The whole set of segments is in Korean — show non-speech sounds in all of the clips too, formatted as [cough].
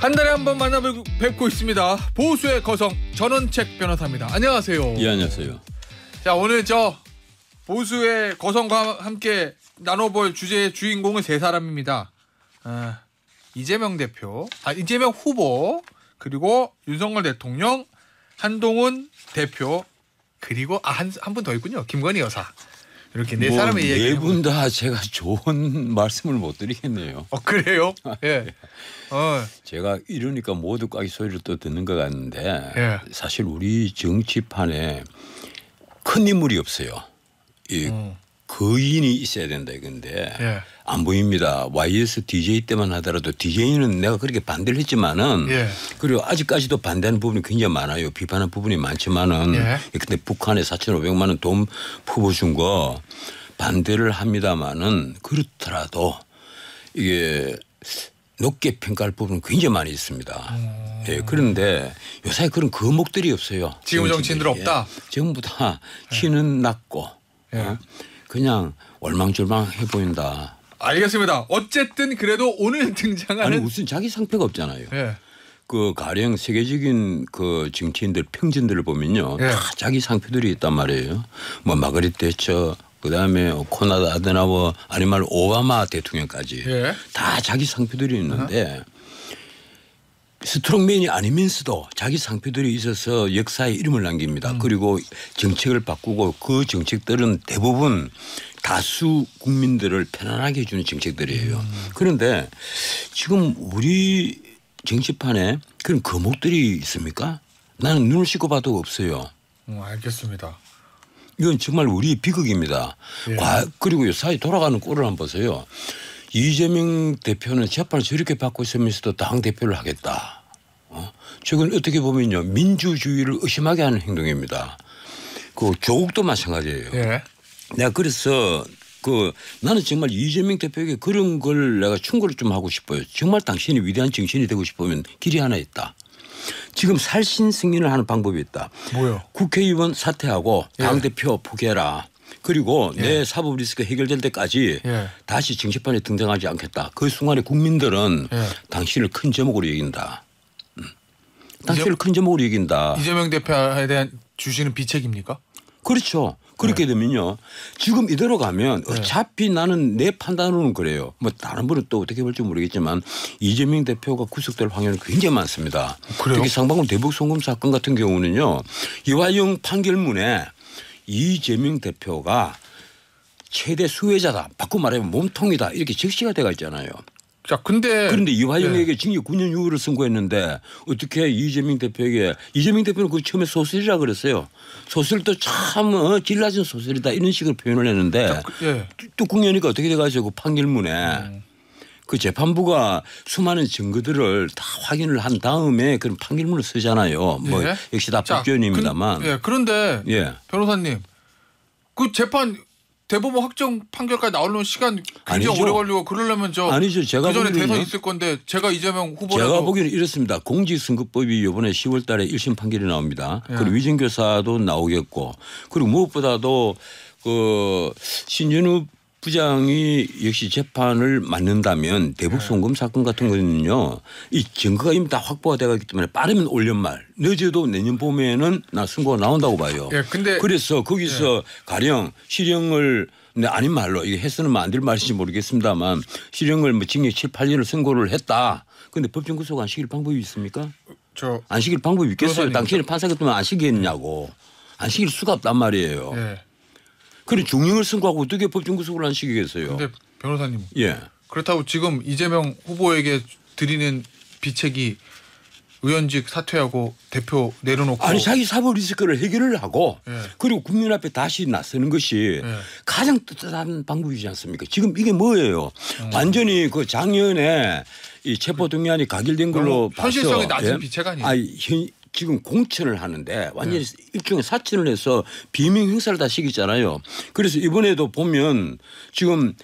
한 달에 한 번 만나 뵙고 있습니다. 보수의 거성 전원책 변호사입니다. 안녕하세요. 예, 안녕하세요. 자, 오늘 저 보수의 거성과 함께 나눠볼 주제의 주인공은 세 사람입니다. 아, 이재명 대표, 아, 이재명 후보, 그리고 윤석열 대통령, 한동훈 대표, 그리고 아, 한 한 분 더 있군요. 김건희 여사. 이렇게 네뭐 사람의 네 얘기. 네분 다 제가 좋은 [laughs] 말씀을 못 드리겠네요. 어 그래요? [laughs] 아, 예. 네. 어. 제가 이러니까 모두 까기 소리를 또 듣는 것같은데 예. 사실 우리 정치판에 큰 인물이 없어요. 이 음. 거인이 그 있어야 된다 이건데 예. 안 보입니다. YS DJ 때만 하더라도 DJ는 내가 그렇게 반대를 했지만은 예. 그리고 아직까지도 반대하는 부분이 굉장히 많아요. 비판하는 부분이 많지만은 예. 예 근데 북한에 4,500만 원 돈 퍼부어준 거 반대를 합니다만은 그렇더라도 이게 높게 평가할 부분은 굉장히 많이 있습니다. 음. 네, 그런데 요새 그런 거목들이 없어요. 지금 정치인들 없다. 예, 전부 다 키는 낮고 예. 어? 그냥 월망졸망해 보인다. 알겠습니다. 어쨌든 그래도 오늘 [laughs] 등장하는 아니 무슨 자기 상패가 없잖아요. 예. 그 가령 세계적인 그 정치인들 평진들을 보면요. 예. 다 자기 상표들이 있단 말이에요. 뭐마그리 대처 그다음에 코나다 아드나워 아니면 오바마 대통령까지 예. 다 자기 상표들이 있는데 어? 스트롱맨이 아니면서도 자기 상표들이 있어서 역사에 이름을 남깁니다. 음. 그리고 정책을 바꾸고 그 정책들은 대부분 다수 국민들을 편안하게 해주는 정책들이에요. 음. 그런데 지금 우리 정치판에 그런 거목들이 있습니까? 나는 눈을 씻고 봐도 없어요. 음, 알겠습니다. 이건 정말 우리 비극입니다. 예. 과, 그리고 사회 돌아가는 꼴을 한번 보세요. 이재명 대표는 재판을 저렇게 받고 있으면서도 당 대표를 하겠다. 최근 어떻게 보면요 민주주의를 의심하게 하는 행동입니다. 그 조국도 마찬가지예요. 예. 내가 그래서 그 나는 정말 이재명 대표에게 그런 걸 내가 충고를 좀 하고 싶어요. 정말 당신이 위대한 정신이 되고 싶으면 길이 하나 있다. 지금 살신 승인을 하는 방법이 있다. 뭐요? 국회의원 사퇴하고 예. 당 대표 포기해라. 그리고 예. 내 사법 리스크 해결될 때까지 예. 다시 정치판에 등장하지 않겠다. 그 순간에 국민들은 예. 당신을 큰 제목으로 여긴다. 당신을 큰제목으 이긴다. 이재명 대표에 대한 주시는 비책입니까? 그렇죠. 그렇게 네. 되면요. 지금 이대로 가면 네. 어차피 네. 나는 내 판단으로는 그래요. 뭐 다른 분은 또 어떻게 볼지 모르겠지만 이재명 대표가 구속될 확률이 굉장히 많습니다. 그래요? 특히 상방군 대북 송금 사건 같은 경우는요. 이화영 판결문에 이재명 대표가 최대 수혜자다. 바꾸 말하면 몸통이다. 이렇게 적시가 돼가 있잖아요. 자, 근데 그런데 이화영에게 네. 징역 9년 6월을 선고했는데 어떻게 이재명 대표에게 이재명 대표는 그 처음에 소설이라 그랬어요. 소설도 참 어, 질라진 소설이다 이런 식으로 표현을 했는데 네. 뚜껑 여니까 어떻게 돼가지고 그 판결문에 음. 그 재판부가 수많은 증거들을 다 확인을 한 다음에 그런 판결문을 쓰잖아요. 뭐 예? 역시 다 법조인입니다만. 그, 예. 그런데 예. 변호사님 그 재판 대법원 확정 판결까지 나오는 시간 굉장히 아니죠. 오래 걸리고 그러려면 저 아니죠. 제가 그전에 대선 있을 건데 제가 이재명 후보라 제가 보기에는 이렇습니다. 공직선거법이 이번에 10월 달에 1심 판결이 나옵니다. 예. 그리고 위증교사도 나오겠고 그리고 무엇보다도 그 신윤욱 부장이 역시 재판을 맡는다면 대북 네. 송금 사건 같은 거는요 이 증거가 이미 다 확보가 돼가기 때문에 빠르면 올 연말 늦어도 내년 봄에는 나승고가 나온다고 봐요. 예, 근데 그래서 거기서 예. 가령 실형을 네, 아닌 말로 이게 해서는 뭐 안될 말인지 모르겠습니다만 실형을 뭐 징역 7, 8년을 선고를 했다. 근데 법정 구속 안 시킬 방법이 있습니까? 저안 시킬 방법이 있겠어요. 당신이 판사가 되면 안 시겠냐고. 안 시킬 수가 없단 말이에요. 예. 그래 중형을 선고하고 어떻게 법정구속을 안 시키겠어요? 근데 변호사님. 예. 그렇다고 지금 이재명 후보에게 드리는 비책이 의원직 사퇴하고 대표 내려놓고 아니 자기 사법 리스크를 해결을 하고 예. 그리고 국민 앞에 다시 나서는 것이 예. 가장 뜻한 방법이지 않습니까? 지금 이게 뭐예요? 음. 완전히 그 작년에 이 체포동의안이 가결된 걸로 현실성이 봐서 낮은 예? 비책 아니에요? 아니, 지금 공천을 하는데 완전히 네. 일종의 사친을 해서 비명 행사를 다 시키잖아요. 그래서 이번에도 보면 지금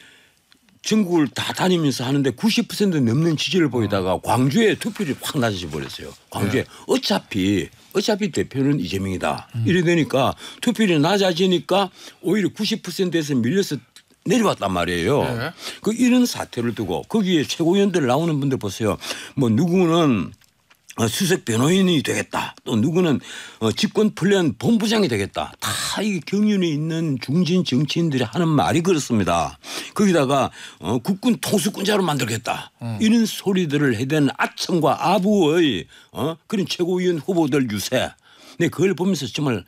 전국을 다 다니면서 하는데 90% 넘는 지지를 보이다가 어. 광주에 투표율이 확 낮아져 버렸어요. 광주에 네. 어차피 어차피 대표는 이재명이다. 음. 이래 되니까 투표율이 낮아지니까 오히려 90%에서 밀려서 내려왔단 말이에요. 네. 그 이런 사태를 두고 거기에 최고위원들 나오는 분들 보세요. 뭐 누구는 어, 수색 변호인이 되겠다. 또 누구는 어, 집권 플랜 본부장이 되겠다. 다 이경륜에 있는 중진 정치인들이 하는 말이 그렇습니다. 거기다가 어, 국군 통수권자로 만들겠다. 음. 이런 소리들을 해대는 아청과 아부의 어? 그런 최고위원 후보들 유세. 네, 그걸 보면서 정말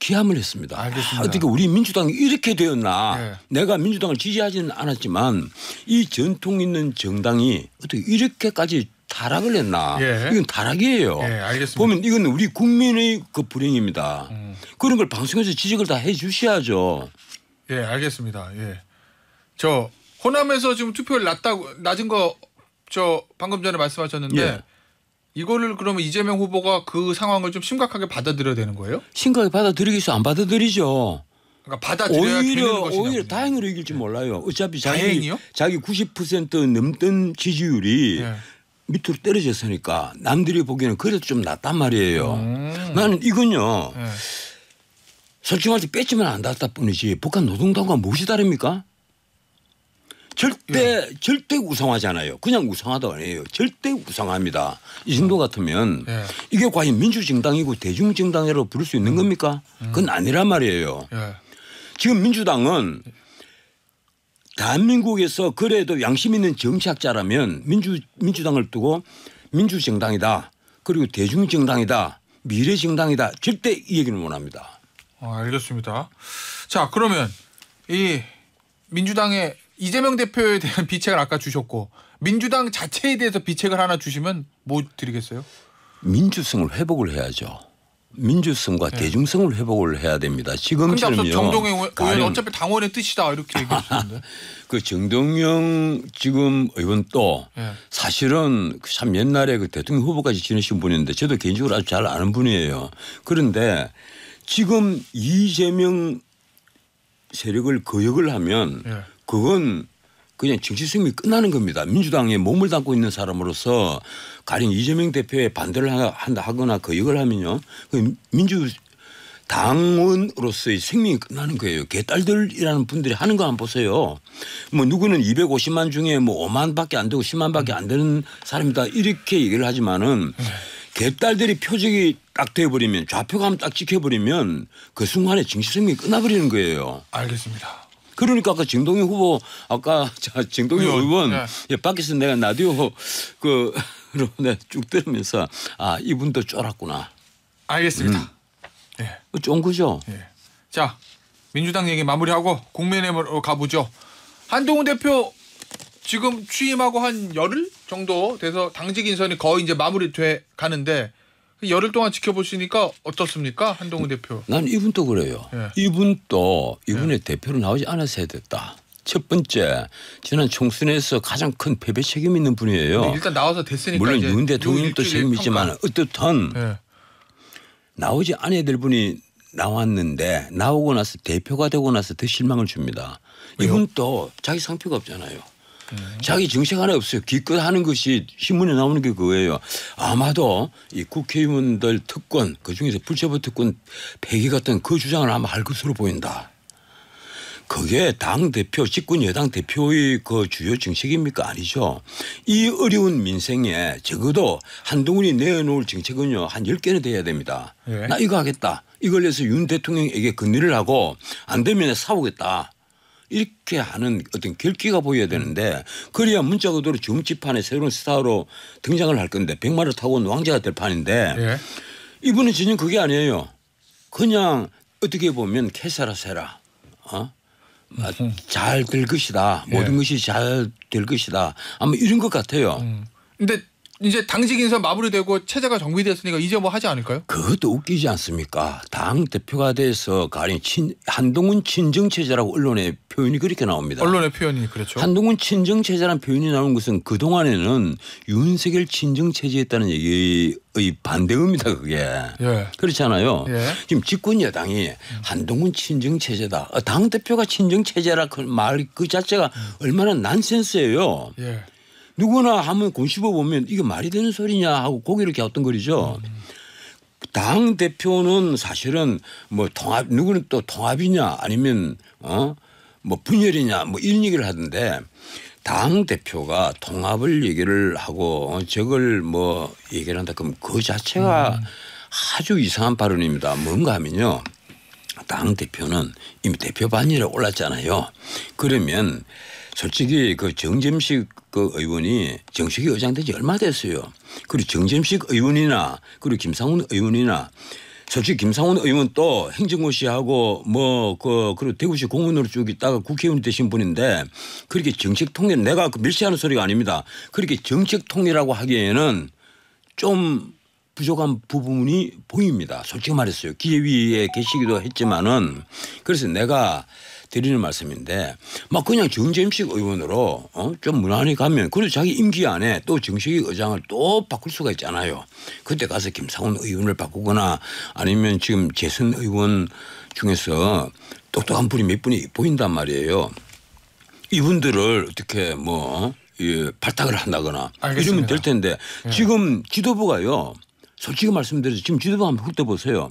기함을 했습니다. 알겠습니다. 어떻게 우리 민주당이 이렇게 되었나. 네. 내가 민주당을 지지하지는 않았지만 이 전통 있는 정당이 어떻게 이렇게까지 타락을 했나? 예. 이건 타락이에요. 예, 알겠습니다. 보면 이건 우리 국민의 그 불행입니다. 음. 그런 걸 방송에서 지적을 다 해 주셔야죠. 예, 알겠습니다. 예. 저 호남에서 지금 투표율 낮다고 낮은 거 저 방금 전에 말씀하셨는데 예. 이거를 그러면 이재명 후보가 그 상황을 좀 심각하게 받아들여야 되는 거예요? 심각하게 받아들이겠어 안 받아들이죠. 그러니까 받아들여야 오히려 오히려 다행으로 이길지 예. 몰라요. 어차피 자기 다행이요? 자기 90% 넘던 지지율이 예. 밑으로 떨어졌으니까 남들이 보기에는 그래도 좀 낫단 말이에요. 음. 나는 이건요. 네. 솔직히 말해서 뺏지만 안닿았다 뿐이지 북한 노동당과 무엇이 다릅니까? 절대 예. 절대 우상화잖아요. 그냥 우상하다 아니에요. 절대 우상화입니다. 이 정도 음. 같으면 예. 이게 과연 민주정당이고 대중정당이라고 부를 수 있는 겁니까? 그건 음. 아니란 말이에요. 예. 지금 민주당은 대한민국에서 그래도 양심 있는 정치학자라면 민주 민주당을 두고 민주정당이다 그리고 대중정당이다 미래정당이다 절대 이 얘기는 못합니다. 아, 알겠습니다. 자 그러면 이 민주당의 이재명 대표에 대한 [laughs] 비책을 아까 주셨고 민주당 자체에 대해서 비책을 하나 주시면 뭐 드리겠어요? 민주성을 회복을 해야죠. 민주성과 예. 대중성을 회복을 해야 됩니다. 지금처럼요. 정동영 의원 가령, 그 어차피 당원의 뜻이다 이렇게 얘기하시는데. [laughs] 그 정동영 지금 의원 또 네. 사실은 그 참 옛날에 그 대통령 후보까지 지내신 분인데 저도 개인적으로 아주 잘 아는 분이에요. 그런데 지금 이재명 세력을 거역을 하면 네. 그건 그냥 정치 승임이 끝나는 겁니다. 민주당에 몸을 담고 있는 사람으로서 가령 이재명 대표에 반대를 한다 하거나 거역을 그 하면요. 그 민주 당원으로서의 생명이 끝나는 거예요. 개딸들이라는 분들이 하는 거 안 보세요. 뭐 누구는 250만 중에 뭐 5만 밖에 안 되고 10만 밖에 안 되는 사람이다 이렇게 얘기를 하지만은 개딸들이 표적이 딱 되어버리면 좌표감 딱 찍혀버리면 그 순간에 정치생명이 끝나버리는 거예요. 알겠습니다. 그러니까 아까 정동희 후보 아까 [laughs] 자 정동희 의원, 의원 네. 예, 밖에서 내가 라디오 그 [laughs] 내가 쭉 들으면서 아 이분도 쫄았구나. 알겠습니다. 음. 예. 좀 그 그죠. 예. 자 민주당 얘기 마무리하고 국민의힘으로 가보죠. 한동훈 대표 지금 취임하고 한 열흘 정도 돼서 당직 인선이 거의 이제 마무리돼 가는데 그 열흘 동안 지켜보시니까 어떻습니까? 한동훈 대표. 난 이분도 그래요. 예. 이분도 이분의 예. 대표로 나오지 않았어야 됐다. 첫 번째, 지난 총선에서 가장 큰 패배 책임 있는 분이에요. 일단 나와서 됐으니까. 물론 윤 대통령도 책임이지만 어떻든 예. 나오지 않아야 될 분이 나왔는데 나오고 나서 대표가 되고 나서 더 실망을 줍니다. 왜요? 이분 도 자기 상표가 없잖아요. 음. 자기 정책 하나 없어요. 기껏 하는 것이 신문에 나오는 게 그거예요. 아마도 이 국회의원들 특권 그중에서 불체포 특권 폐기 같은 그 주장을 아마 할 것으로 보인다. 그게 당 대표, 집권 여당 대표의 그 주요 정책입니까? 아니죠. 이 어려운 민생에 적어도 한동훈이 내놓을 정책은요, 한 10개는 돼야 됩니다. 예. 나 이거 하겠다. 이걸 해서 윤 대통령에게 건의를 하고 안 되면 사오겠다. 이렇게 하는 어떤 결기가 보여야 되는데 그래야 문자 그대로 정치판에 새로운 스타로 등장을 할 건데 백마를 타고 온 왕자가 될 판인데 예. 이분은 전혀 그게 아니에요. 그냥 어떻게 보면 캐사라세라. 어? 아, 음. 잘될 것이다. 모든 예. 것이 잘 될 것이다. 아마 이런 것 같아요. 음. 근데 이제 당직 인사 마무리되고 체제가 정비됐으니까 이제 뭐 하지 않을까요? 그것도 웃기지 않습니까? 당 대표가 돼서 가령 친, 한동훈 친정 체제라고 언론의 표현이 그렇게 나옵니다. 언론의 표현이 그렇죠. 한동훈 친정 체제라는 표현이 나온 것은 그 동안에는 윤석열 친정 체제였다는 얘기의 반대입니다. 그게 예. 그렇잖아요. 예. 지금 집권 여당이 한동훈 친정 체제다. 당 대표가 친정 체제라 그 말그 그 자체가 음. 얼마나 난센스예요. 예. 누구나 한번 곤씹어 보면 이게 말이 되는 소리냐 하고 고개를 갸웠던거리죠 음. 당 대표는 사실은 뭐 통합 누구는 또 통합이냐 아니면 어 뭐 분열이냐 뭐 이런 얘기를 하던데 당 대표가 통합을 얘기를 하고 저걸 뭐 얘기를 한다 그럼 그 자체가 음. 아주 이상한 발언입니다. 뭔가 하면요. 당 대표는 이미 대표 반열에 올랐잖아요. 그러면 솔직히 그 정점식 그 의원이 정식 의장된 지 얼마 됐어요. 그리고 정점식 의원이나 그리고 김상훈 의원이나 솔직히 김상훈 의원 또 행정고시하고 뭐 그 그리고 대구시 공무원으로 쭉 있다가 국회의원 되신 분인데 그렇게 정책 통일 내가 그 밀시하는 소리가 아닙니다. 그렇게 정책 통일이라고 하기에는 좀 부족한 부분이 보입니다. 솔직히 말했어요. 기회위에 계시기도 했지만은 그래서 내가 드리는 말씀인데 막 그냥 정재임식 의원으로 어? 좀 무난히 가면 그래도 자기 임기 안에 또 정식의 의장을 또 바꿀 수가 있잖아요. 그때 가서 김상훈 의원을 바꾸거나 아니면 지금 재선 의원 중에서 똑똑한 분이 몇 분이 보인단 말이에요. 이분들을 어떻게 뭐 예, 발탁을 한다거나 알겠습니다. 이러면 될 텐데 예. 지금 지도부가요. 솔직히 말씀드려서 지금 지도부 한번 훑어보세요.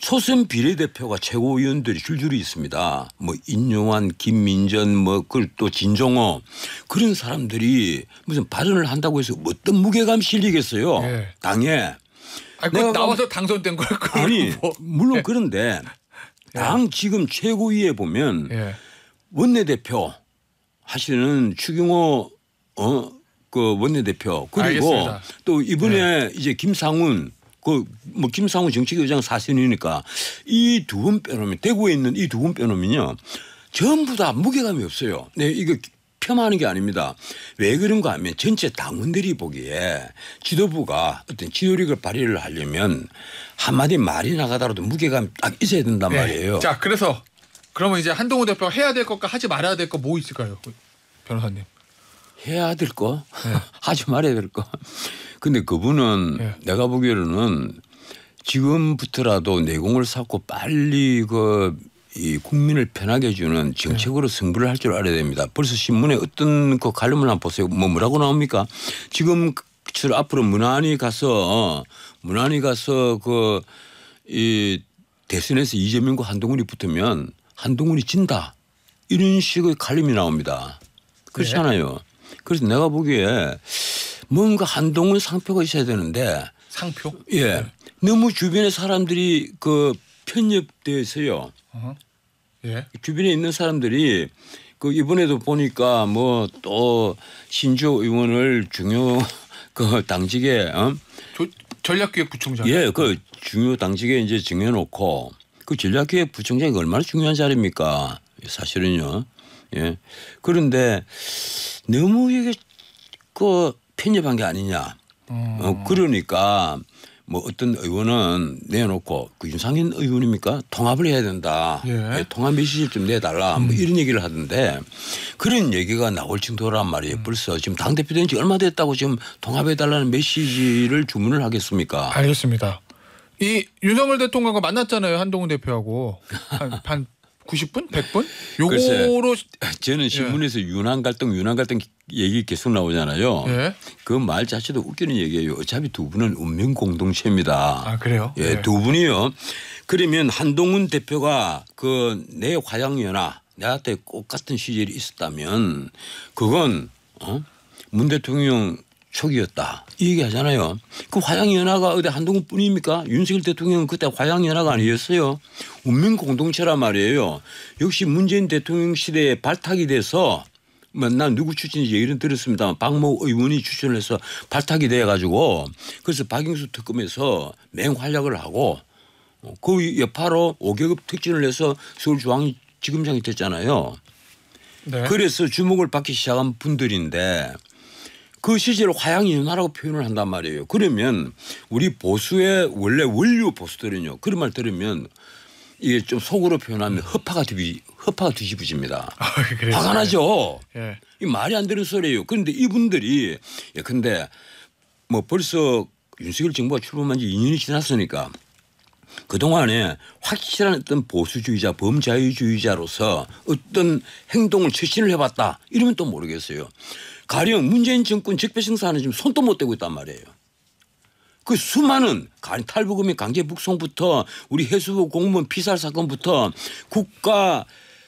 초선 비례대표가 최고위원들이 줄줄이 있습니다. 뭐 인용환, 김민전, 뭐 그걸 또 진종호 그런 사람들이 무슨 발언을 한다고 해서 어떤 무게감 실리겠어요. 네. 당에. 아니, 내가 나와서 당선된 걸 아니 뭐. 물론 예. 그런데 예. 당 지금 최고위에 보면 원내대표 하시는 추경호 어그 원내대표 그리고 또 이번에 이제 김상훈 그뭐 김상우 정치교장 사신이니까 이두분 빼놓으면 대구에 있는 이두분 빼놓으면요 전부 다 무게감이 없어요. 네, 이거 폄하하는 게 아닙니다. 왜 그런가 하면 전체 당원들이 보기에 지도부가 어떤 지도력을 발휘를 하려면 한마디 말이 나가더라도 무게감딱 있어야 된단 네. 말이에요. 자, 그래서 그러면 이제 한동훈 대표 해야 될 것과 하지 말아야 될거뭐 있을까요? 변호사님. 해야 될 거, 네. [laughs] 하지 말아야 될 거. 근데 그분은 네. 내가 보기에는 지금부터라도 내공을 쌓고 빨리 그 이 국민을 편하게 주는 정책으로 예. 네. 승부를 할 줄 알아야 됩니다. 벌써 신문에 어떤 그 칼럼을 한번 보세요. 뭐 뭐라고 나옵니까? 지금 앞으로 무난히 가서 무난히 가서 그 이 대선에서 이재명과 한동훈이 붙으면 한동훈이 진다 이런 식의 칼럼이 나옵니다. 그렇잖아요. 그래서 내가 보기에 뭔가 한동훈 상표가 있어야 되는데 상표? 예. 네. 너무 주변에 사람들이 그편협돼서요 예. 주변에 있는 사람들이 그 이번에도 보니까 뭐 또 신조 의원을 중요 [laughs] 그 당직에 어? 전략기획부총장 예, 그 중요 당직에 이제 증여놓고 그 전략기획부총장이 얼마나 중요한 자리입니까? 사실은요. 예. 그런데 너무 이게 그 편협한 게 아니냐. 어, 음. 어, 그러니까 뭐 어떤 의원은 내놓고 그윤상인 의원입니까 통합을 해야 된다. 예. 예, 통합 메시지를 좀 내달라. 뭐 음. 뭐 이런 얘기를 하던데 그런 얘기가 나올 정도란 말이에요. 음. 벌써 지금 당 대표된 지 얼마 됐다고 지금 통합해 달라는 메시지를 주문을 하겠습니까? 알겠습니다. 이 윤석열 대통령과 만났잖아요 한동훈 대표하고 한, 한 90분, 100분? 요거로 저는 예. 신문에서 예. 윤한 갈등, 유난 갈등 얘기 계속 나오잖아요. 예. 그말 자체도 웃기는 얘기예요. 어차피 두 분은 운명 공동체입니다. 아 그래요? 예, 네. 두 분이요. 그러면 한동훈 대표가 그내 과장 연하 나한테 꼭같은 시절이 있었다면 그건 어? 문 대통령 초기였다. 이 얘기 하잖아요. 그 화양연화가 어디 한동훈 뿐입니까? 윤석열 대통령은 그때 화양연화가 아니었어요. 운명 공동체란 말이에요. 역시 문재인 대통령 시대에 발탁이 돼서 뭐난 누구 추천인지 얘기는 들었습니다만 박모 의원이 추천을 해서 발탁이 돼 가지고 그래서 박영수 특검에서 맹활약을 하고 그 여파로 5개급 특진을 해서 서울중앙지검장이 됐잖아요. 네. 그래서 주목을 받기 시작한 분들인데 그 시절에 화양이 누나라고 표현을 한단 말이에요. 그러면 우리 보수의 원래 원류 보수들은요. 그런 말 들으면 이게 좀 속으로 표현하면 허파가 뒤 허파가 뒤집어집니다. 화가 [laughs] 나죠. 아, 예. 이 말이 안 되는 소리예요. 그런데 이분들이 예, 근데 뭐 벌써 윤석열 정부가 출범한 지 2년이 지났으니까 그동안에 확실한 어떤 보수주의자 범자유주의자로서 어떤 행동을 최신을 해봤다 이러면 또 모르겠어요. 가령 문재인 정권 적폐청산은 지금 손도 못 대고 있단 말이에요. 그 수많은 탈북금이 강제 북송부터 우리 해수부 공무원 피살 사건부터 국가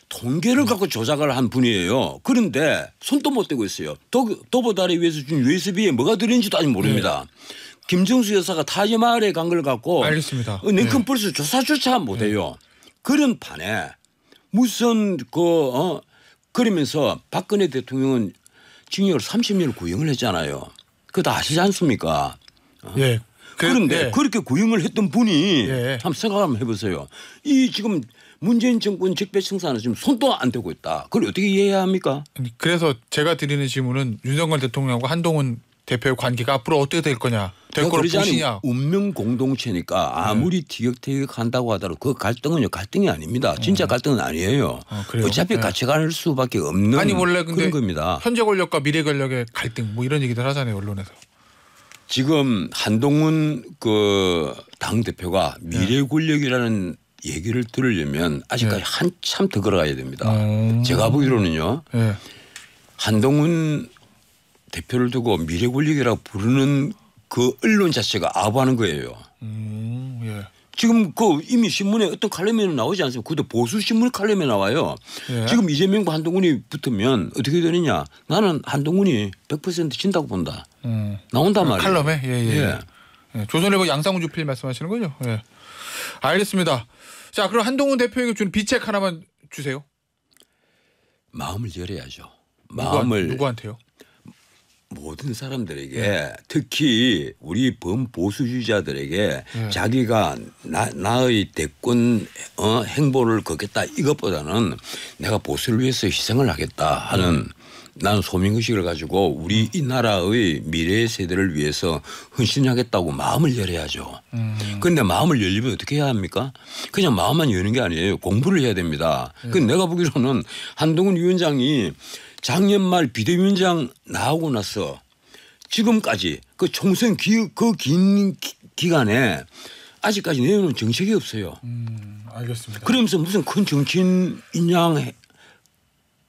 통계를 갖고 조작을 한 분이에요. 그런데 손도 못 대고 있어요. 도보다리 위해서 준 u s 비에 뭐가 들어있는지도 아직 모릅니다. 네. 김정수 여사가 타지마을에 간 걸 갖고 알겠습니다. 어, 냉큼 벌써 네. 조사조차 못해요. 네. 그런 판에 무슨 그 어, 그러면서 박근혜 대통령은 징역을 30년 구형을 했잖아요. 그거 다 아시지 않습니까? 어? 예. 그, 런데 예. 그렇게 구형을 했던 분이 예. 한번 생각 한번 해보세요. 이 지금 문재인 정권 적폐청산은 지금 손도 안 대고 있다. 그걸 어떻게 이해해야 합니까? 그래서 제가 드리는 질문은 윤석열 대통령과 한동훈 대표의 관계가 앞으로 어떻게 될 거냐 될 거로 보시냐 운명 공동체니까 아무리 네. 티격태격 한다고 하더라도 그 갈등은요 갈등이 아닙니다 진짜 음. 갈등은 아니에요 아, 어차피 네. 같이 갈 수밖에 없는 아니 원래 근데 그런 겁니다 현재 권력과 미래 권력의 갈등 뭐 이런 얘기들 하잖아요 언론에서 지금 한동훈 그 당 대표가 네. 미래 권력이라는 얘기를 들으려면 아직까지 네. 한참 더 걸어가야 됩니다. 음. 제가 보기로는요. 네. 한동훈 대표를 두고 미래권력이라고 부르는 그 언론 자체가 아부하는 거예요. 음, 예. 지금 그 이미 신문에 어떤 칼럼에는 나오지 않습니까? 그것도 보수 신문 칼럼에 나와요. 예. 지금 이재명과 한동훈이 붙으면 어떻게 되느냐? 나는 한동훈이 100% 진다고 본다. 음. 나온단 그 말이에요. 칼럼에 예, 예. 예. 예. 예 조선일보 그 양상훈 주필 말씀하시는 거죠? 예. 알겠습니다. 자, 그럼 한동훈 대표에게 주 비책 하나만 주세요. 마음을 열어야죠. 마음을 누구한, 누구한테요? 모든 사람들에게 네. 특히 우리 범보수주의자들에게 네. 자기가 나, 나의 대권 어, 행보를 걷겠다 이것보다는 내가 보수를 위해서 희생을 하겠다 하는 나는 소민의식을 가지고 우리 이 나라의 미래 세대를 위해서 헌신하겠다고 마음을 열어야죠. 음. 그런데 음. 마음을 열리면 어떻게 해야 합니까? 그냥 마음만 여는 게 아니에요. 공부를 해야 됩니다. 음. 그 내가 보기로는 한동훈 위원장이 작년 말 비대위원장 나오고 나서 지금까지 그 총선 기, 그 긴 기간에 아직까지 내놓은 정책이 없어요. 음, 알겠습니다. 그러면서 무슨 큰 정치인 인양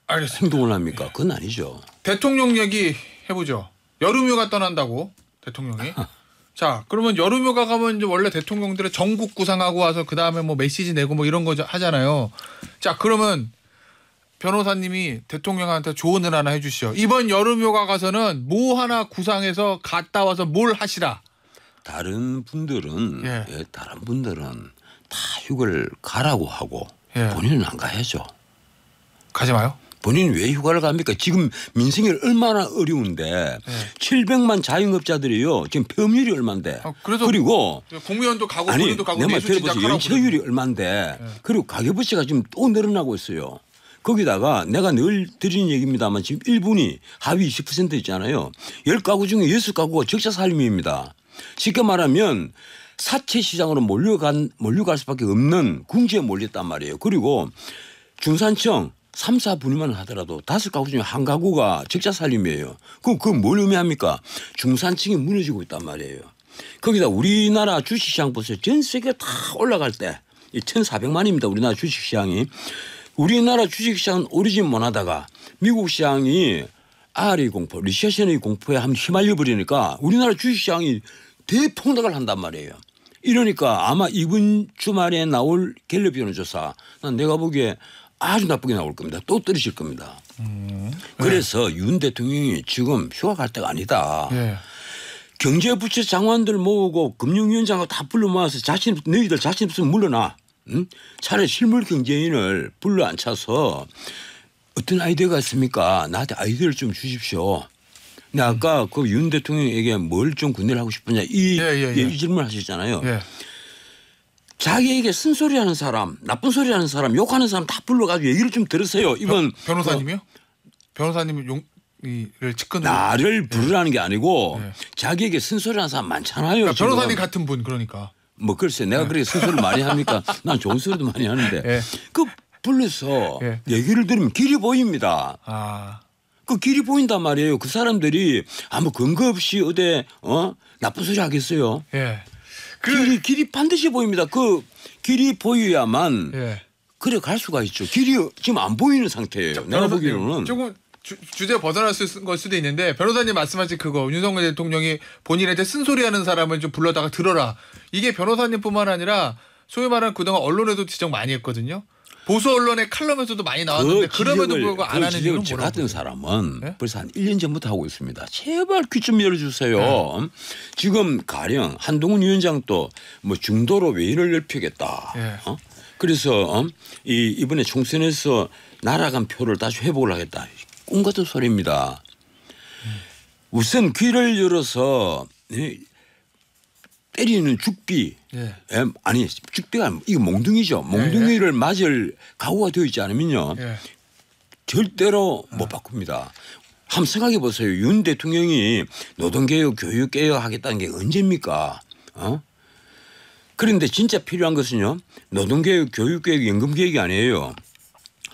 알겠습니다. 행동을 합니까? 그건 아니죠. 대통령 얘기 해보죠. 여름휴가 떠난다고 대통령이. [laughs] 자, 그러면 여름휴가 가면 이제 원래 대통령들의 전국 구상하고 와서 그 다음에 뭐 메시지 내고 뭐 이런 거 하잖아요. 자, 그러면 변호사님이 대통령한테 조언을 하나 해주시오. 이번 여름휴가 가서는 뭐 하나 구상해서 갔다 와서 뭘 하시라. 다른 분들은 예. 예, 다른 분들은 다 휴가를 가라고 하고 예. 본인은 안 가야죠. 가지 마요. 본인 왜 휴가를 갑니까? 지금 민생이 얼마나 어려운데 네. 예. 700만 자영업자들이요. 지금 폐업률이 얼마데 아, 어, 그래서 그리고 공무원도 가고 아니, 본인도 가고 내말 들어보세요. 연체율이 얼마데 네. 예. 그리고 가계부채가 지금 또 늘어나고 있어요. 거기다가 내가 늘 드리는 얘기입니다만 지금 일본이 하위 20% 있잖아요. 10가구 중에 6가구가 적자 살림입니다. 쉽게 말하면 사채 시장으로 몰려간 몰려갈 수밖에 없는 궁지에 몰렸단 말이에요. 그리고 중산층 3, 4분위만 하더라도 5 가구 중에 한 가구가 적자 살림이에요. 그럼 그건 뭘 의미합니까? 중산층이 무너지고 있단 말이에요. 거기다 우리나라 주식시장 보세요. 전 세계 다 올라갈 때 1,400만입니다. 우리나라 주식시장이. 우리나라 주식시장은 오리진 못하다가 미국 시장이 아리 e 공포, 리세션의 공포에 한 휘말려 버리니까 우리나라 주식시장이 대폭락을 한단 말이에요. 이러니까 아마 이번 주말에 나올 갤럽 여론조사 난 내가 보기에 아주 나쁘게 나올 겁니다. 또 떨어질 겁니다. 음. 네. 그래서 네. 윤 대통령이 지금 휴가 갈 때가 아니다. 네. 예. 경제부처 장관들 모으고 금융위원장하고 다 불러 모아서 자신 너희들 자신 없으면 물러나. 음? 차라리 실물 경제인을 불러 앉혀서 어떤 아이디어가 있습니까? 나한테 아이디어를 좀 주십시오. 근데 음. 아까 음. 그 그윤 대통령에게 뭘 좀 군대를 하고 싶으냐 이, 예, 예, 예. 이 질문을 하셨잖아요. 예. 자기에게 쓴소리 하는 사람, 나쁜 소리 하는 사람, 욕하는 사람 다 불러가지고 얘기를 좀 들으세요. 이번 변, 호사님이요 어, 변호사님 용, 이를 측근 나를 예. 부르라는 게 아니고 예. 자기에게 쓴소리 하는 사람 많잖아요. 그러니까 변호사님 같은 분 그러니까. 뭐 글쎄 내가 예. 그렇게 수술을 많이 합니까? 난 좋은 수술도 많이 하는데 예. 그 불러서 예. 얘기를 들으면 길이 보입니다. 아. 그 길이 보인단 말이에요. 그 사람들이 아무 근거 없이 어디 어 나쁜 소리 하겠어요. 예. 그... 길이 길이 반드시 보입니다. 그 길이 보여야만 예. 그래 갈 수가 있죠. 길이 지금 안 보이는 상태예요. 저, 내가 보기로는 조금 주, 제 벗어날 수 있는 걸 수도 있는데 변호사님 말씀하신 그거 윤석열 대통령이 본인한테 쓴소리하는 사람을 좀 불러다가 들어라 이게 변호사님뿐만 아니라 소위 말하는 그동안 언론에도 지적 많이 했거든요. 보수 언론의 칼럼에서도 많이 그 나왔는데 그 그럼에도 불구하고 안 하는 이유는 저 같은 사람은 네? 벌써 한 1년 전부터 하고 있습니다. 제발 귀 좀 열어주세요. 네. 지금 가령 한동훈 위원장도 뭐 중도로 외인을 넓히겠다. 네. 어? 그래서 어? 이 이번에 총선에서 날아간 표를 다시 회복을 하겠다. 꿈 같은 소리입니다. 우선 귀를 열어서 때리는 죽비 예. 예. 아니 죽비가 이거 몽둥이죠 몽둥이를 예, 예. 맞을 각오가 되어 있지 않으면요 예. 절대로 아. 못 바꿉니다 한번 생각해 보세요 윤 대통령이 노동개혁 교육개혁 하겠다는 게 언제입니까 어? 그런데 진짜 필요한 것은요 노동개혁 교육개혁 연금개혁이 아니에요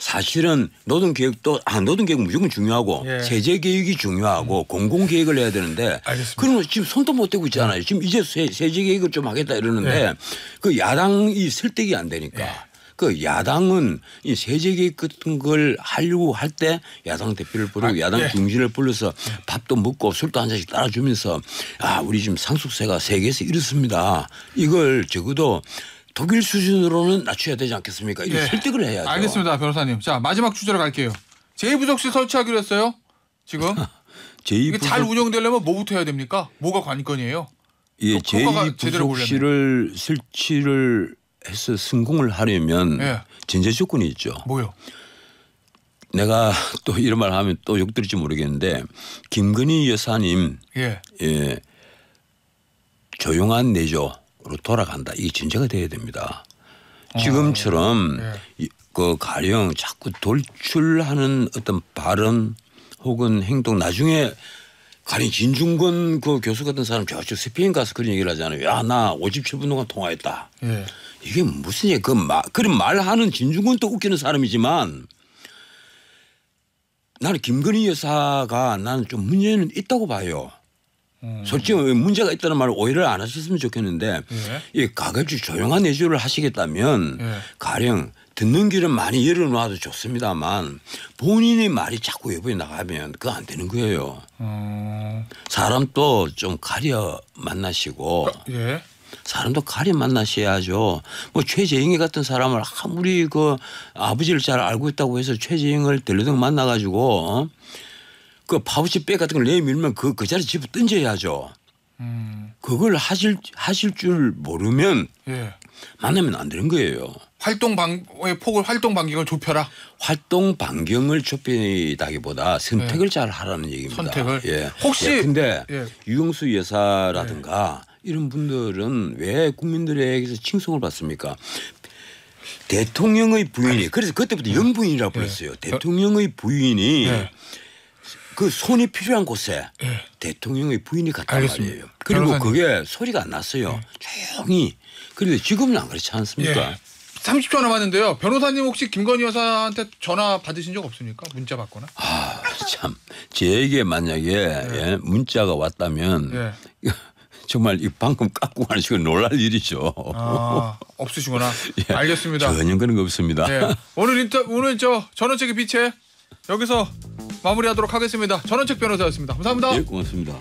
사실은 노동 계획도아 노동 계획 무조건 중요하고 예. 세제 계획이 중요하고 공공 계획을 해야 되는데 알겠습니다. 그러면 지금 손도 못 대고 있잖아요. 지금 이제 세, 제계획을좀 하겠다 이러는데 예. 그 야당이 설득이 안 되니까 예. 그 야당은 이 세제 계획 같은 걸 하려고 할 때 야당 대표를 부르고 아, 야당 예. 중진을 불러서 예. 밥도 먹고 술도 한 잔씩 따라주면서 아 우리 지금 상속세가 세계에서 이렇습니다. 이걸 적어도 독일 수준으로는 낮춰야 되지 않겠습니까? 이 네. 설득을 해야죠. 알겠습니다, 변호사님. 자 마지막 주제로 갈게요. 제2부속실 설치하기로 했어요. 지금 [laughs] 제2부잘 운영되려면 뭐부터 해야 됩니까? 뭐가 관건이에요? 예, 그 제2부속실을 설치를 해서 성공을 하려면 예. 전제 조건이 있죠. 뭐요? 내가 또 이런 말 하면 또욕들지 모르겠는데 김건희 여사님 예. 예 조용한 내조 정상으로 돌아간다 이 진정이 돼야 됩니다. 아, 지금처럼 아, 네. 그 가령 자꾸 돌출하는 어떤 발언 혹은 행동 나중에 가령 진중권 그 교수 같은 사람 저쪽 스페인 가서 그런 얘기를 하잖아요. 야 나 57분 동안 통화했다. 네. 이게 무슨 얘기 그 마, 그런 말하는 진중권도 웃기는 사람이지만 나는 김건희 여사가 나는 좀 문제는 있다고 봐요. 음. 솔직히 문제가 있다는 말을 오해를 안 하셨으면 좋겠는데 예. 이가급적 조용한 내주를 하시겠다면 예. 가령 듣는 길은 많이 열어놔도 좋습니다만 본인의 말이 자꾸 외부에 나가면 그거 안 되는 거예요. 음. 사람도 좀 가려 만나시고 그, 예. 사람도 가려 만나셔야죠. 뭐최재형이 같은 사람을 아무리 그 아버지를 잘 알고 있다고 해서 최재형을 들르덕 만나가지고 어? 그 파우치 백 같은 걸 내밀면 그, 그 자리 집어 던져야죠. 음. 그걸 하실, 하실 줄 모르면 예. 만나면 안 되는 거예요. 활동 방의 폭을 활동 반경을 좁혀라. 활동 반경을 좁히다기보다 선택을 예. 잘 하라는 얘기입니다. 선택을. 예. 혹시 예. 근데 예. 유영수 여사라든가 예. 이런 분들은 왜 국민들에게서 칭송을 받습니까? 대통령의 부인이 그래서 그때부터 영부인이라고 예. 예. 불렀어요. 대통령의 부인이 그 손이 필요한 곳에 예. 대통령의 부인이 갔단 알겠습니다. 말이에요. 그리고 변호사님. 그게 소리가 안 났어요. 예. 조용히. 그런데 지금은 안 그렇지 않습니까? 30초 예. 남았는데요. 변호사님 혹시 김건희 여사한테 전화 받으신 적 없습니까? 문자 받거나? 아, 참. 제게 만약에 예. 예, 문자가 왔다면 [laughs] 정말 이 방금 깎고 가는 식으 놀랄 일이죠. 아, 없으시구나. [laughs] 예, 알겠습니다. 전혀 그런 거 없습니다. 네. 오늘 인터 오늘 저 전원책의 빛에 여기서 마무리하도록 하겠습니다. 전원책 변호사였습니다. 감사합니다. 예, 고맙습니다.